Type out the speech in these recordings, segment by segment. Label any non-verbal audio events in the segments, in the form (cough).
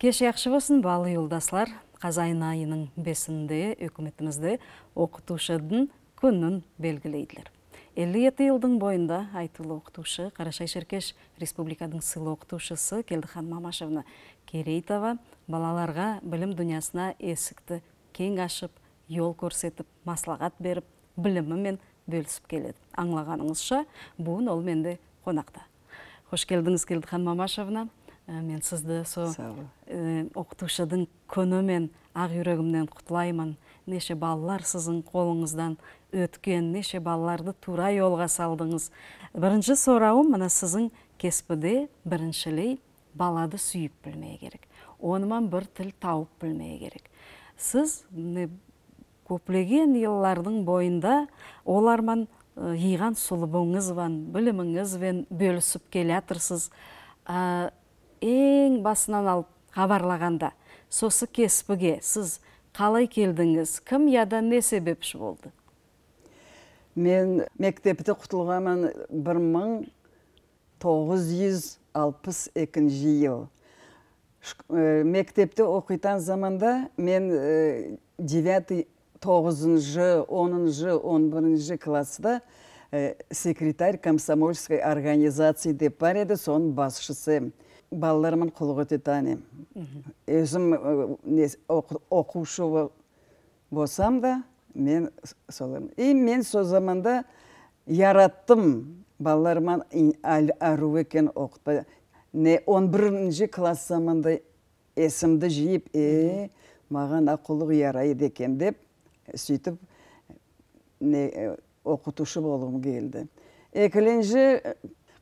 кеш яқшы болсын балы юлдаслар қазайын айының бесінде өкіметімізді оқытушыдың күнін белгілейділер 57 елдің бойында айтылы оқытушы Қарашай шеркеш Республикадың сыйлы оқытушысы Келдіхан мамашевна керейтова балаларға білім дүниясына есікті кең ашып, жол көрсетіп, маслағат беріп, білімімен бөлісіп келеді. Аңлағаныңызша, Аңлағаныңызша ол менде қонақта. Қош келдіңіз, Келдіхан мамашевна ә, мен сізді со Э, оқытушыдың күні мен ақ жүрегімнен құтылаймын неше балалар сіздің қолыңыздан өткен неше балаларды тура жолға салдыңыз бірінші сұрауым мына сіздің кеспіде біріншілей балады сүйіп білмей керек оныман бір тіл тауып білмей керек сіз көплеген жылдардың бойында оларман э, сұлыбыңыз бан біліміңізбен бөлісіп ә, ең басынан алып хабарлағанда сосы кеспіге сіз қалай келдіңіз кім яда не себепші болды мен мектепті құтылғанмын бір мың тоғыз жүз алпыс екінші жыл э, мектепте оқитын заманда мен э, девятый тоғызыншы оныншы он бірінші класста э, секретарь комсомольской организации деп бар еді соның басшысы балаларымын құлғыт етанем. Өзім оқушы болсам да, мен солым. И мен сол заманда яраттым балаларымын әру екен оқытпа. Не 11-ші класс заманда есімді жиып, маған ақылығы ярайды екен деп сөйтіп оқытушы болғым келді. Екілінші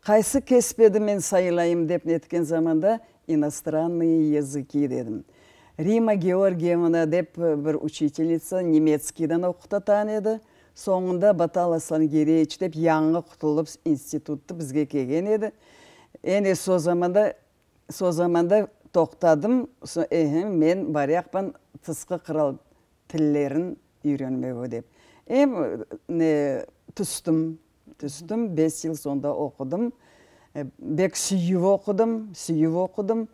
қайсы кеспеді мен сайлайым деп неткен заманда иностранные языки дедім рима георгиевна деп э, бір учительница немецкийден оқытатын еді соңында батал деп яңы құтылып институтты бізге келген еді ене со заманда заманда тоқтадым со, мен баряқпын тысқы қырал тілдерін үйренмеуі деп ем э, түстім түстім бес жыл сонда оқыдым бек сүйіп оқыдым сүйіп оқыдым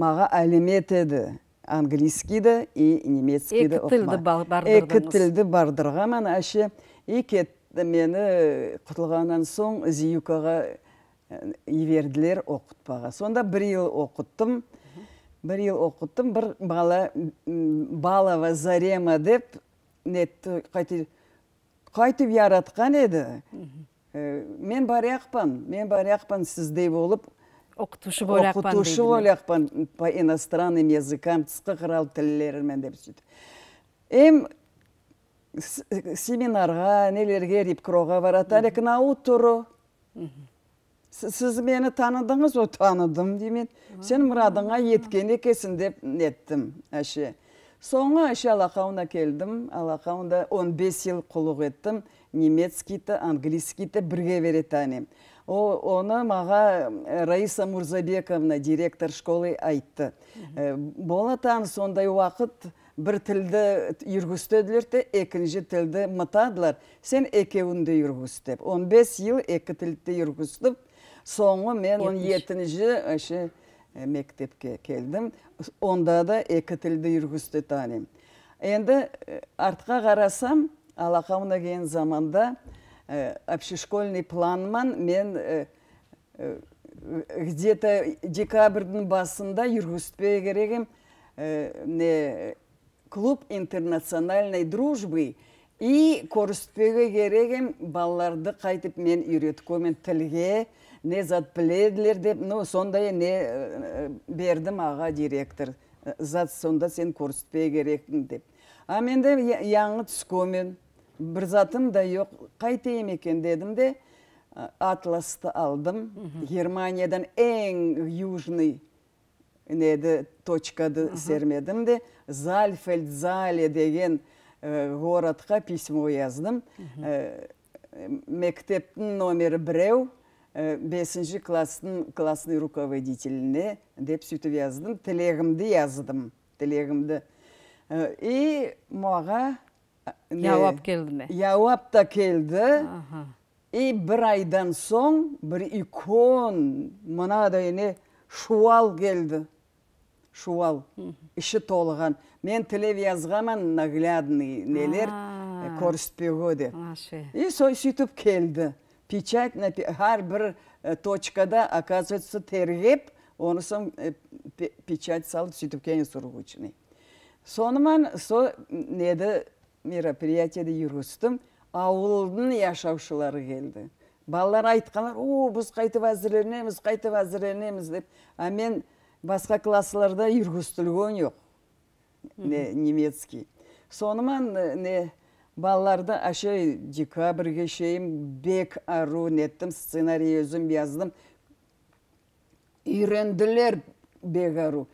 маға әлемет еді английскийді и немецкийді оқыма екі тілді бардырған әше и кетті мені құтылғаннан соң зиюкаға жіберділер оқытпаға сонда бір ел оқыттым бір ел оқыттым бір бала балова зарема деп нетті қайтып яратқан еді ә, мен баряқпын мен баряқпын сіздей болып оқытушы оқытушы боляқпын по иностранным языкам тысқы қырал тілдерімен деп сөйтіп эм семинарға нелерге рипкроға барады екен ау тұры сіз мені таныдыңыз ғой таныдым деймін сен мұрадыңа еткен екенсің деп неттім әше соңы әші алақауына келдім алақауында 15 ел құлық еттім немецкийді английскийді бірге береді әне оны маға раиса мурзабековна директор школы айтты болатан сондай уақыт бір тілді үйргістеділер де екінші тілді мытадылар сен әке жүргіз деп он бес жыл екі тілді үйргізіп соңы мен он жетінші мектепке келдім онда да екі тілді жүргізді таным енді артқа қарасам алақауына кейін заманда әпшешкөліні общешкольный планман мен ғдеті e, e, декабрдің где то басында үргістіпе керегім e, клуб интернациональной дружбы и көрсетпеге керегім балларды қайтып мен үйреткөмен тілге не пледлер деп ну сондай не бердім аға директор зат сонда сен көрсетпе керексің деп а менде яңы түскенмін бір затым да жоқ қайтейін екен дедім де атласты алдым германиядан ең южный неді точкады сермедім де зальфельд зале деген городқа письмо яздым мектептің номері біреу Э, бесінші класстың классный руководителіне деп сөйтіп яздым тілегімді яздым тілегімді э, и маға жауап келді ме жауап та келді и бір айдан соң бір икон мынадай не шуал келді шуал іші толған мен тілеп жазғанмын наглядный нелер э, көрсетпей деп и сөйтіп келді печать на бір э, точкада оказывается тергеп онысын э, печать салып сөйтіп кейін сұрғу сонымен со неді мероприятиеде жүргіздім ауылдың яшаушылары келді балалар айтқанлар о біз қайтып әзірленеміз қайтып әзірленеміз деп а мен басқа классларда жүргізтілген жоқ не немецкий Соныман, э, не балаларды әшей декабрьге шейін бек ару неттім сценарий өзім яздым үйренділер бек ару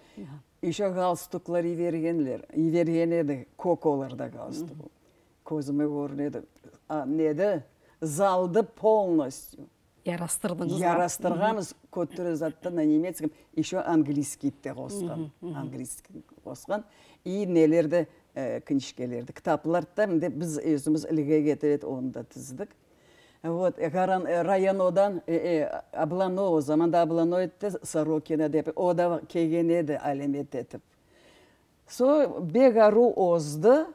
еще галстуклар ибергенлер иберген еді коколарда галстук көзіме көрінеді неді залды полностью ярастырдыңыз ярастырғанбыз көттірі затты на немецком еще английскийді де қосқан английский қосқан и нелерді кинишкелерди да мінде біз өзіміз илге кетирип оны да тіздік вот гаран районодан обланово заманда обланоидде сорокина деп да келген еді әлемет етіп сол бегару озды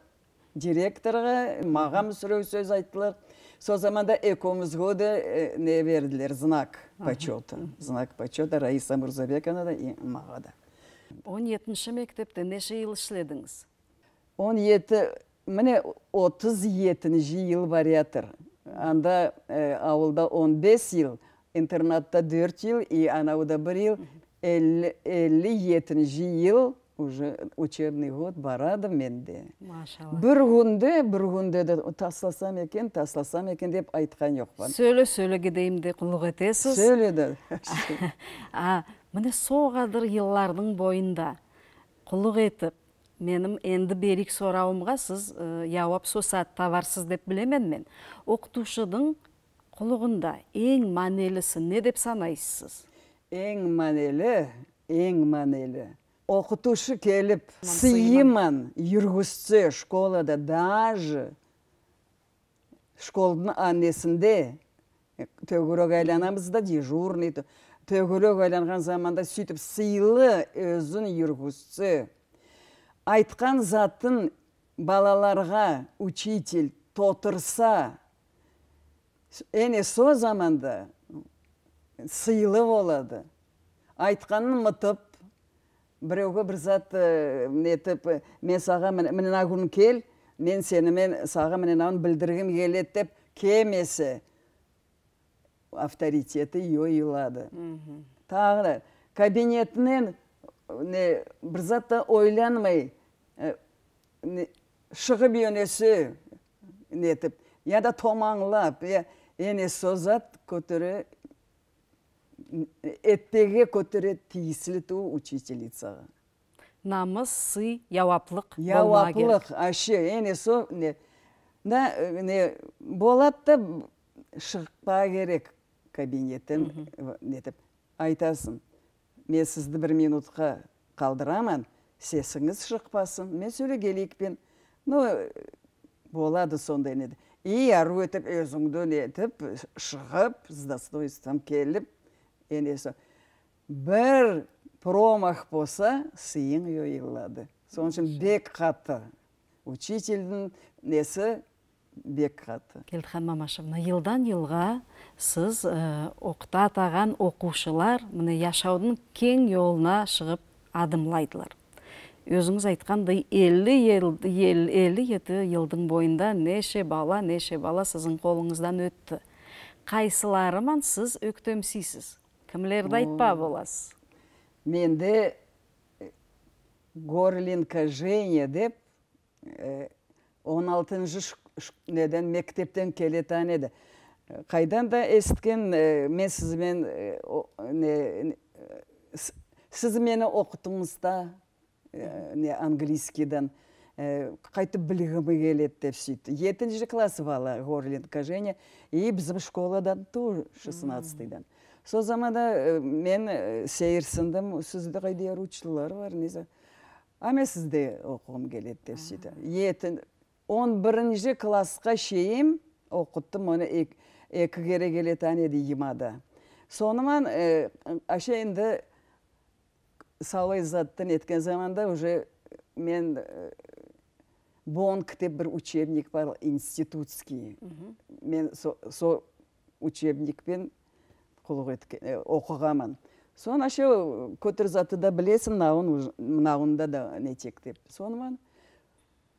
директорға маған сұрау сөз айттылар сол заманда экөөбүзгө да не берділер знак почета знак почета раиса да и мага да он жетінші мектепте неше жыл иштедиңиз 17, еті міне 37 жыл барятыр анда ауылда 15 ел, интернатта 4 ел, и анауда 1 ел, 57 ел уже учебный год барады менде. Машалла. Бір күнде, бір күнде де тасласам екен, тасласам екен деп айтқан жоқпын. Сөйлі сөйліге дейімде құлық етесіз. Сөйледі. (laughs) Міне соғадыр еллардың бойында құлық етіп, менім енді берік сорауымға сіз яуап соса табарсыз деп білемен мен оқытушыдың құлығында ең манелісі, не деп санайсыз ең манелі, ең мәнелі оқытушы келіп сыйыман жүргізсе школада даже школдың аннесінде төгірек айланамыз да дежурный төгірек айланған заманда сөйтіп сыйлы өзін жүргізсе айтқан затын балаларға учитель тотырса әне со заманда сыйлы болады айтқанын мытып біреуге бір зат нетіп мен саған мына күн кел мен сенімен саған мынаны білдіргім келеді деп кемесе авторитеті йойылады тағы да кабинетінен не, бір затты ойланмай Э, шығып енесі нетіп яда томаңылап, томаңлап ене созат көтере эттеге көтере тиесілі ту учительницаға намыс сый яуаплық яуаплық әше ене со не да э, не болады да шықпа керек кабинеттен нетіп айтасың мен сізді бір минутқа қалдырамын сесіңіз шықпасын мен сөйлегелейікпен ну болады сондай неде и ару етіп өзіңді нетіп шығып с достоинством келіп енесі бір промах болса сыйың ойылады сол үшін бек қатты учительдің несі бек қатты мамашы, мамашевна йылдан елға сіз э, оқытатаған оқушылар міне яшаудың кең жолына шығып адымлайдылар өзіңіз айтқандай елі елі еті елдің бойында неше бала неше бала сіздің қолыңыздан өтті қайсыларыман сіз өктемсисіз кімлерді айтпа боласыз менде горлинка женя деп 16 алтыншы неден мектептен келетін еді қайдан да әсіткен, мен сізмен сіз мені оқытыңыз да Э, не английскийдан қайтып э, білгім келеді деп сөйтті жетінші класс бала горлинка және и біздің школадан тоже шестнадцатыйдан сол заманда э, мен сейірсіндім сізді қайда училар бар несі а мен сізде оқығым келеді деп сөйтті он бірінші классқа шейін оқыттым оны екіге келеді әне имада сонымен әше енді солай заттан еткен заманда уже э, мен э, бонг деп бір учебник бар институтский мен со, со учебникпен құлық еткен э, оқығанмын соны әше көтір затты да білесің мынауын мынауында да нетек деп сонымен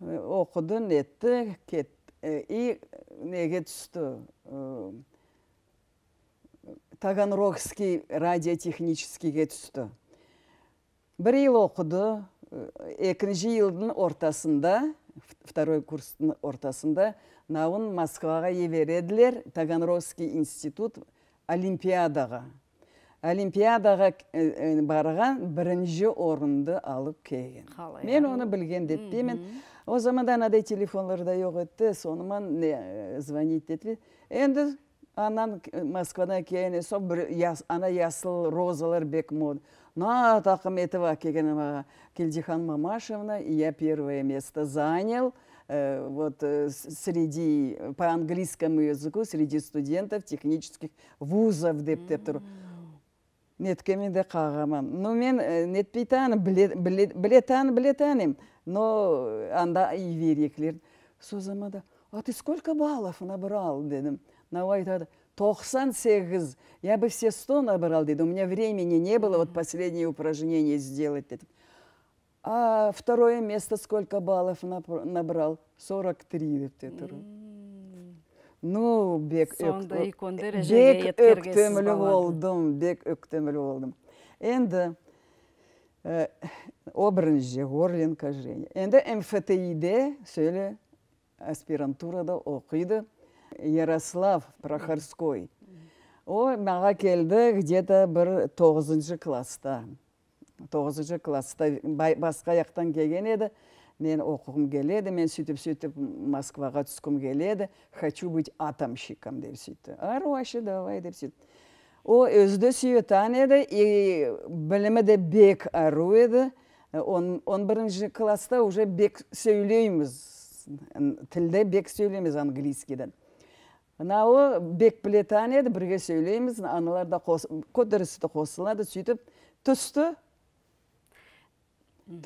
оқыды нетті кет и неге түсті таганрогский радиотехническийге түсті бір ел оқыды екінші жылдың ортасында второй курстың ортасында науын москваға жібереділер таганровский институт олимпиадаға олимпиадаға барған бірінші орынды алып келген мен оны білген деп деймін о заманда анадай телефондарда да жоқ еді соныман не звонить деп енді анан москвадан келгеннен соң бір ана ясыл розалар бек мод на Тахметова Келдихан Мамашевна, я первое место занял э, вот э, среди по английскому языку среди студентов технических вузов деп деп тұр неткенмен де қағаман ну мен э, нет білетін білетін едім но анда ивереклер сол заманда а ты сколько баллов набрал дедім на айтады 98, я бы все сто набрал, деда, у меня времени не было вот последнее упражнение сделать. А второе место сколько баллов набрал? 43. Это. Ну, бек өктөмілі э, болдым, бек өктөмілі болдым. Енді ә, э, обрынжы, Горлин Енді э, МФТИ-де сөйлі аспирантурада оқиды. Ярослав Прохорской. О, маға келді где-то бір тоғызыншы класста. Тоғызыншы класста басқа жақтан келген еді. Мен оқығым келеді, мен сөйтіп-сөйтіп Москваға түскім келеді. Хочу быть атомщиком деп сөйтті. Аруашы, давай деп сөйтті. О, өзді сүйетан еді, и білімі де бек ару еді. Он бірінші класста уже бек сөйлейміз. Тілде бек сөйлейміз английскийден мынауы бек білетан еді бірге сөйлейміз аналар да қосылады сөйтіп түсті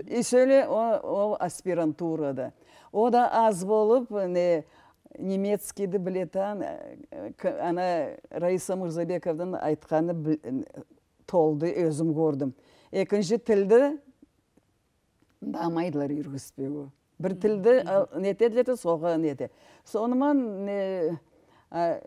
и сөйле ол, аспирантурада о да аз болып не немецкийді білетан э, ана раиса мырзабековдың айтқаны толды өзім көрдім екінші тілді дамайдылар үйргізбеуі бір тілді нетеді соға нете сонымен А,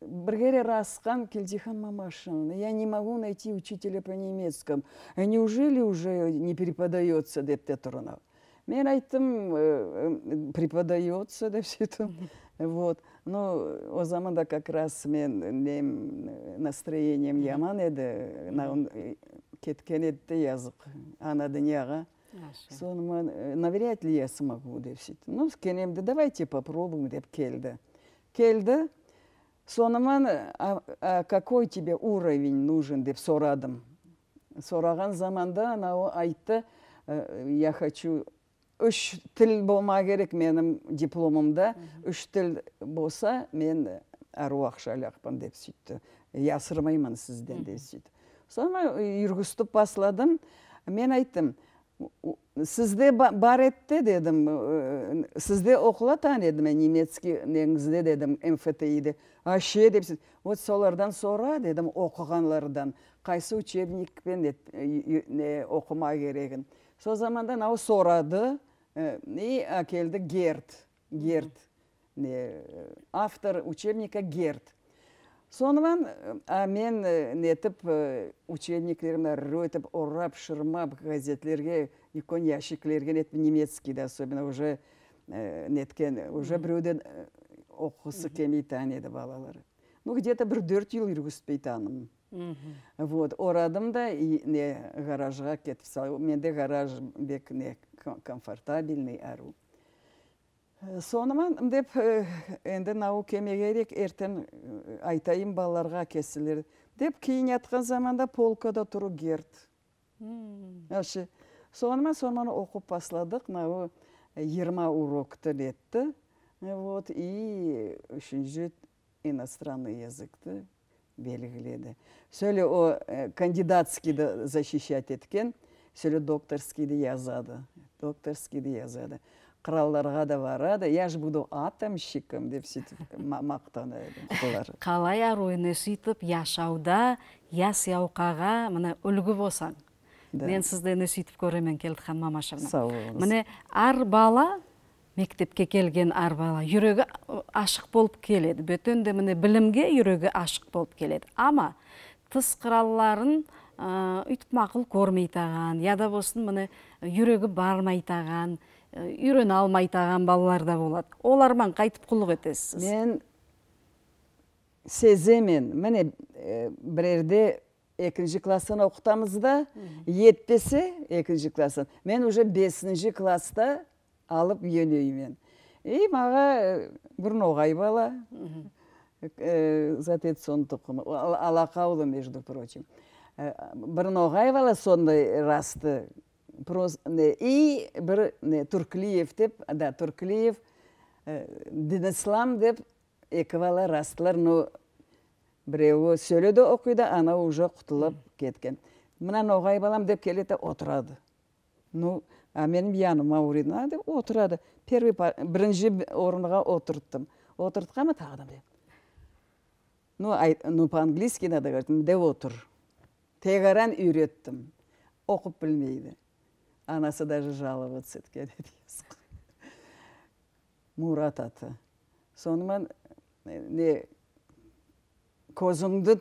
Бргере Расхан Кельдихан Мамашин. Я не могу найти учителя по немецкому. Неужели уже не преподается переподается Дептетронов? Меня там э, э, преподается все сөйтіп. Вот. Но о заманда как раз мен нем настроением яман еді. Нағын э, кеткен еді язық ана дүнияға. Сонымен, навряд ли я смогу все. сөйтіп. Ну, да давайте попробуем деп келді. келді сонымен э, какой тебе уровень нужен деп сорадым Сораған заманда анау айтты э, я хочу үш тіл болма керек менің дипломымда үш тіл болса мен әруақ шаляқпын деп сөйтті жасырмаймын сізден деп сөйтті сонымен жүргізтіп басладым мен айттым сізде бар етті дедім сізде оқылатан дедім мен немецкий неңізде дедім мфтиде ше деп вот солардан сора дедім оқығанлардан қайсы учебникпен оқыма керегін сол заманда анау сорады и әкелді герт не автор учебника Герт сонымен ә, мен нетіп учебниктерімді өтіп орап шырмап газетлерге икон ящиклерге нетіп немецкийді особенно уже ә, неткен уже біреуден оқығысы келмей еді балалар ну где то бір төрт жыл жүргізбей таным вот орадым да и не гаражға кетіп менде гараж бек не комфортабельный ару сонымен деп э, енді нау кемегерек ертең э, айтайым баларға кесілер деп кейін жатқан заманда полкада тұру герд сонымен сонымен оқып басладық нау э, жиырма урокты летті вот и үшінші иностранный языкты белгіледі Сөйлі о кандидатскийді защищать еткен сөйлі докторскийді язады, докторскийді язады құралдарға да барады я же буду атомщиком деп сөйтіп мақтанады олар қалай аруыны сөйтіп яшауда яс яуқаға міне үлгі болсаң мен сізді сөйтіп көремін келдіхан мамашевна сау болыңыз міне әр бала мектепке келген әр бала жүрегі ашық болып келеді бөтен де міне білімге жүрегі ашық болып келеді ама тыс құралларын өйтіп мақұл көрмей таған я да болсын міне жүрегі бармай таған Э, үйрөнө алмай таган балалар да болот оларман кайтип құлық этесиз мен сеземин міне э, бірерде екінші класстан оқытамыз да етпесе екінші класстан мен уже бесінші класста алып үйөнөймүн и маға э, бұрын оғай бала соответственно тұқымы алақаулы между прочим бұрын оғай бала сондай расты и бір турклиев деп да турклиев ә, дінислам деп екі бала растылар но біреуі сөйледі оқиды анау уже құтылып кеткен мына ноғай балам деп келеді отырады ну а менің яным ауырыйды деп отырады первый бірінші орынға отырттым отыртқанмын тағы да ну ай, ну по английски надо говорить деп отыр тегеран үйреттім оқып білмейді Анасы даже жаловаться еткен мурат аты сонымен не көзіңді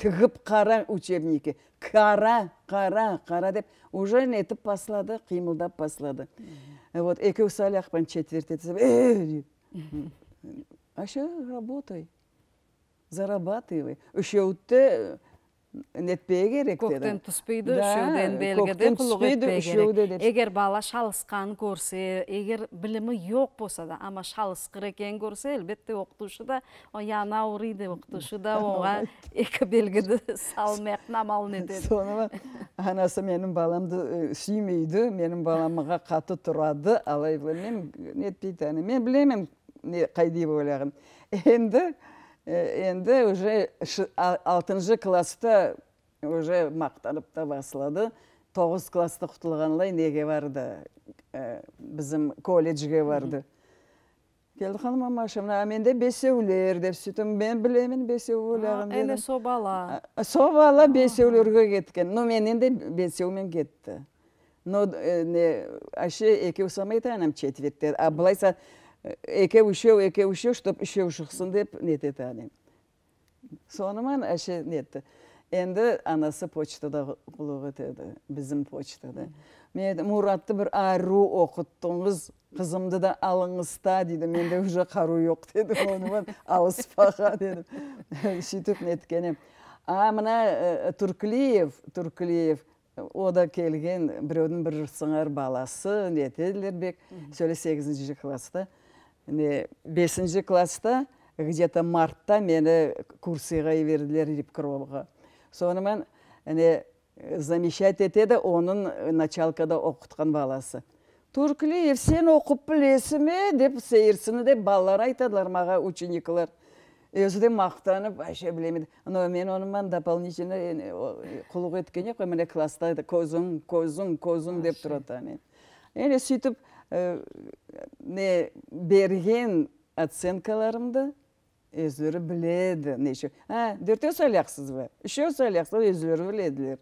тігіп қара учебникке қара қара қара деп уже нетіп басылады қимылдап басылады вот екеу саляқпен четверть етсе әші работай зарабатывай үшеуді нетпее керек деді көктен түспейді үшеуден белгіде егер бала шалысқан көрсе егер білімі жоқ болса да ама шалысқыр екен көрсе әлбетте оқытушы да яна ауриды оқытушы да оған екі белгіді салмақ намалын деді соны анасы менің баламды сүймейді менің баламға қаты тұрады алай мен нетпейді мен білемін қайдей ойлағын енді Э, енді уже алтыншы класста уже мақтанып та басылады тоғыз класста құтылғанлай неге барды бізім э, біздің колледжге барды келді ханым мамаша мына менде бесеулер деп сөйтіп мен білемін бесеу ойлаған дедім со бала со бала бесеулерге кеткен но мен енді бесеумен кетті но э, не әше екеу а былайса екеу үшеу екеу үшеу чтоб үшеу шықсын деп нетеді әне сонымен әше нетті енді анасы почтада құлық етеді біздің почтада мен мұратты бір ару оқыттыңыз қызымды да алыңыз дейді менде уже қару жоқ деді онымен алыспаға дедім сөйтіп неткенем а мына турклиев турклиев ода келген біреудің бір сыңар баласы нетеділер бек 8 сегізінші класста міне бесінші класста где то мартта мені курсыға жіберділер рибкровға сонымен әне замещать етеді оның началкада оқытқан баласы турклиев сен оқып білесің ме деп сейірсіні деп балалар айтадылар маға учениклар өзі де мақтанып вообще білемін но мен онымен дополнительно құлық еткен жоқпын міне класста көзің көзің көзің деп тұрады мен сөйтіп Э, не берген оценкаларымды өздері біледі неше а төртеу сөйлейақсыз ба үшеу ба өздері біледілер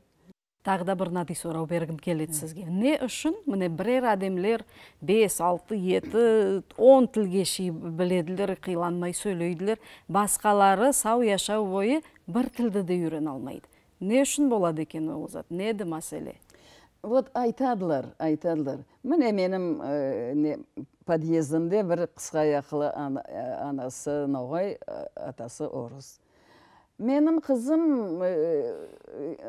тағы да бір мынадай сұрау бергім келеді сізге не үшін міне бірер адамлер бес алты жеті он тілге шейін біледілер қиланмай сөйлейділер басқалары сау яшау бойы бір тілді де үйрене алмайды не үшін болады екен ол зат неде мәселе вот айтадылар айтадылар міне менің ә, не подъездімде бір қысқа аяқлы э, анасы ноғай э, атасы орыс менің қызым ә,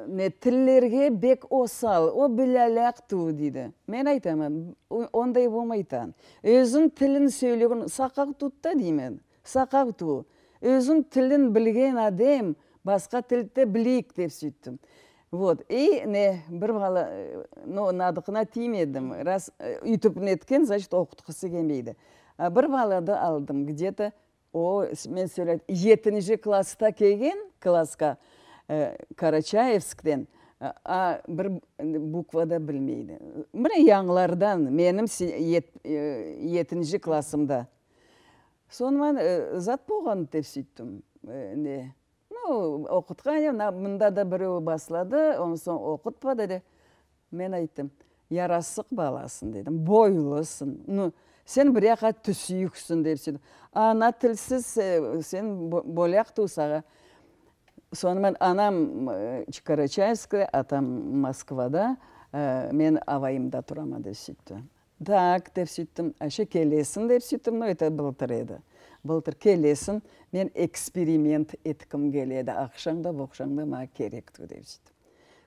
не тілдерге бек осал о біләләқту дейді мен айтамын ондай болмайтан өзің тілін сөйлеген сақақ тутта деймін сақақ ту өзің тілін білген адам басқа тілді білейік деп сөйттім вот и не бір бала э, ну надықына тимедім раз өйтіп э, неткен значит оқытқысы келмейді бір балады алдым где то о мен жетінші класста келген классқа ә, э, карачаевсктен а бір буквада білмейді міне яңлардан менің жетінші классымда сонымен ә, зат болған деп сөйттім не оқытқан мында да біреуі басылады оны соң оқытпа деді мен айттым ярасық баласын, дедім бойлысың ну сен бір жаққа деп сөйтіп ана тілсіз э, сен боляқ тусаға сонымен анам э, карачаевская атам москвада э, мен авайымда тұрамын деп сөйтті так деп сөйттім әше келесің деп сөйттім но это былтыр еді былтыр келесін мен эксперимент еткім келеді ақшаңда боқшаңда ма керек деп жетті.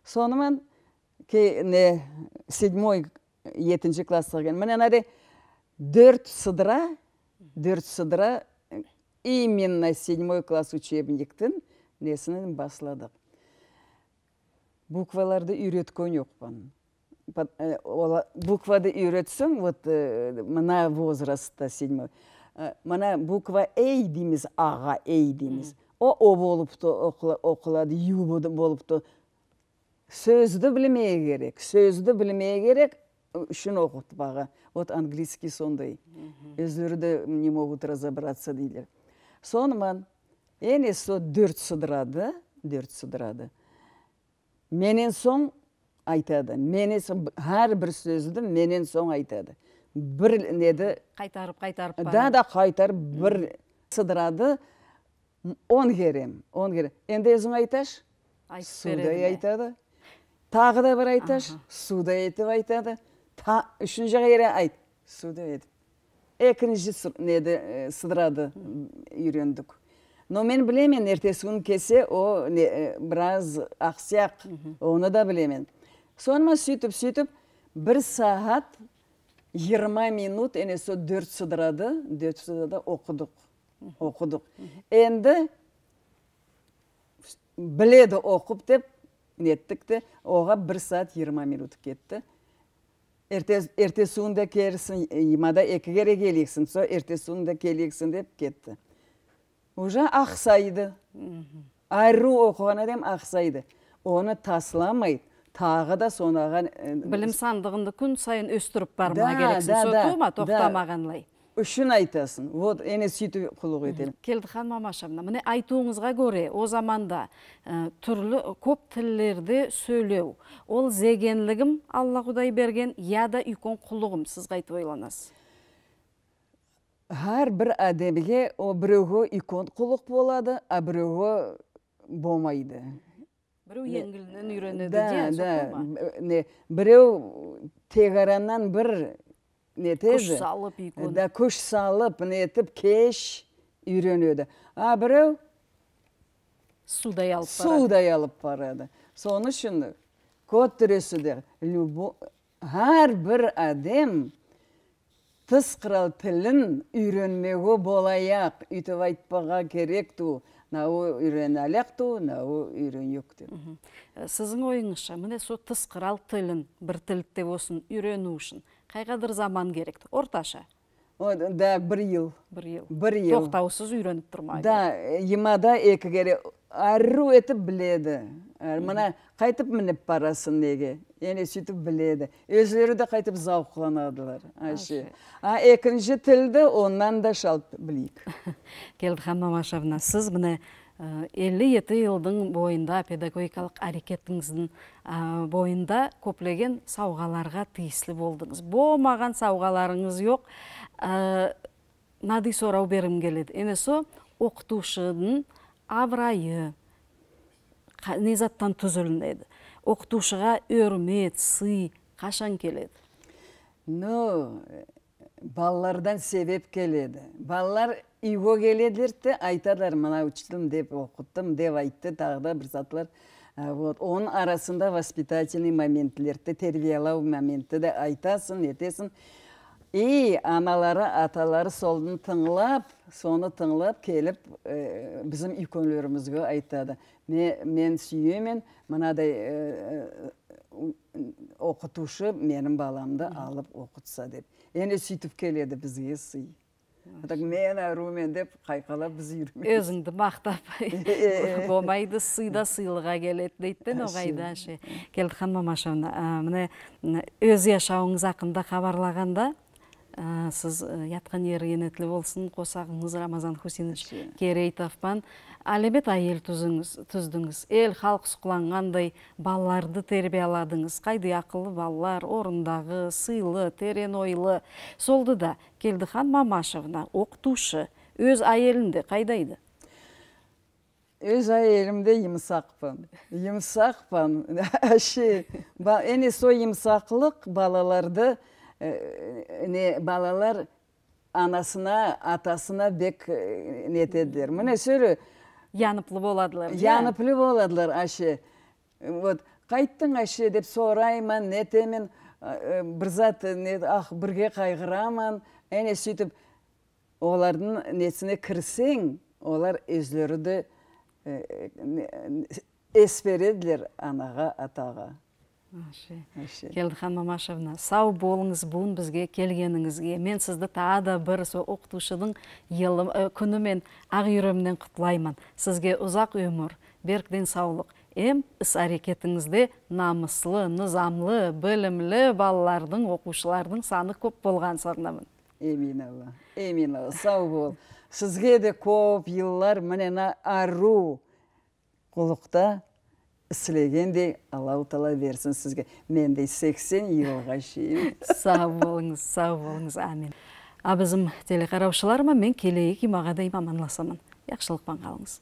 сонымен не седьмой етінші классқа келді, міне дөрт сыдыра дөрт сыдыра именно седьмой класс учебниктің несінен басладық букваларды үйреткен жоқпын э, буквады үйретсең вот э, мына возрастта седьмой Э, мына буква эй дейміз аға эй дейміз о о болыпты оқылады ю болыпты сөзді білмей керек сөзді білмей керек үшін оқытпағы вот английский сондай өздері де не могут разобраться дейдер. Соныман, ене со дүрт сыдырады дүрт сыдырады менен соң айтады менен соң әрбір сөзді менен соң айтады бір неді қайтарып қайтарып да да қайтарып бір сыдырады он керем он керем енді өзің айташ судай айтады тағы да бір айташ судай етіп айтады үшінші қайра айт судай етіп екінші неді сыдырады үйрендік но мен білемін ертесі күні келсе о не, біраз ақсияқ оны да білемін сонымен сөйтіп сөйтіп бір сағат 20 минут әне сол дөрт сыдырады дөрт сыдырады оқыдық оқыдық енді біледі оқып деп неттік те оға бір сағат 20 минут кетті ертесуінде келесің имада екіге сол со ертесуінде келесің деп кетті уже ақсайды айру адам ақсайды оны тасламайды тағы да сонаған білім сандығынды күн сайын өстіріп барма керексің соту ма тоқтамағанлай үшін айтасың вот эне сөйтіп құлық Келді келдіхан мамашевна міне айтуыңызға көре о заманда түрлі көп тілдерді сөйлеу ол зегенлігім алла құдай берген яда үлкен құлығым сіз қайтып ойланасыз әр бір әдемге о біреуге үлкен құлық болады а біреуге болмайды біреу еңгілінен үйренеді де да, э, не біреу тегераннан бір нетеді күш э, салып икон. да күш салып нетіп кеш үйренеді а біреу судай алып барады судай алып барады соның үшін код түресіде әрбір адам тыс қырал тілін үйренмеуге болаяқ үйтіп айтпаға керек ту нау үйрен алекту нау үйрен деп э, сіздің ойыңызша міне сол тыс қырал тілін бір тілді осын үйрену үшін қайғадыр заман керек орташа да бір ел бір ел бір ел тоқтаусыз үйреніп тұрмайды да емада э, екі керек ару етіп біледі мына қайтып мініп барасың неге Ене сөйтіп біледі өздері де қайтып зауқыланадылар. а екінші тілді оннан да шалып білейік (laughs) келдіхан мамашевна сіз міне 57 жети жылдың бойында педагогикалық әрекетіңіздің көплеген сауғаларға сауғаларға болдыңыз. болдыңыз. болмаған сауғаларыңыз жоқ мынадай сұрау берім келеді. Ене сол оқытушының абырайы не заттан оқытушыға өрмет сый қашан келеді ну балалардан себеп келеді балалар үйге келедірді де айтадылар мына деп оқыттым деп айтты тағы да бір затлар э, вот оның арасында воспитательный моментілерді тәрбиелау моментті де айтасың нетесің и аналары аталары солдын тыңлап соны тыңлап келіп э, біздің үйкөнлерімізге айтады Ме, мен сүйемін мынадай э, э, оқытушы менің баламды алып оқытса деп ене сөйтіп келеді бізге сый мен әрумен деп қайқалап біз өзіңді мақтап (laughs) (laughs) болмайды сый да сыйлыға келеді дейді да ноғайда ше келдіхан мамашевна өз яшауыңыз ақында хабарлағанда Ә, сіз ә, ятқан ер енетлі болсын қосағыңыз рамазан хусенович керей таппан әлебет әйел түздіңіз ел халық сұқланғандай балаларды тербияладыңыз Қайды ақылы балалар орындағы сыйлы терең ойлы солды да келдіхан мамашевна оқытушы өз әйелінде қайдайды өз әйелімде емсақпын емсақпын (laughs) әше ене сол емсақлық балаларды не балалар анасына атасына бек нетеділер міне сөйле яныплы боладылар яныплы боладылар әше вот қайттың әше деп сораймын нетемін ә, ә, бір зат ах бірге қайғырамын әне сөйтіп олардың несіне кірсең олар өзлері де ес береділер анаға атаға келдіхан мамашевна сау болыңыз бүгін бізге келгеніңізге мен сізді тағы да бір сол оқытушының күнімен ақ үйремнен сізге ұзақ өмір берік денсаулық ем іс әрекетіңізде намыслы нызамлы білімлі балалардың оқушылардың саны көп болған сағынамын әмин алла әмин сау бол сізге де көп жыллар мәне ару құлықта сілегендей аллау тала берсін сізге мендей сексен жылға шейін сау болыңыз сау болыңыз әмин абызым телекараушыларыма мен келейік имағадай аманласамын жақсылықпен қалыңыз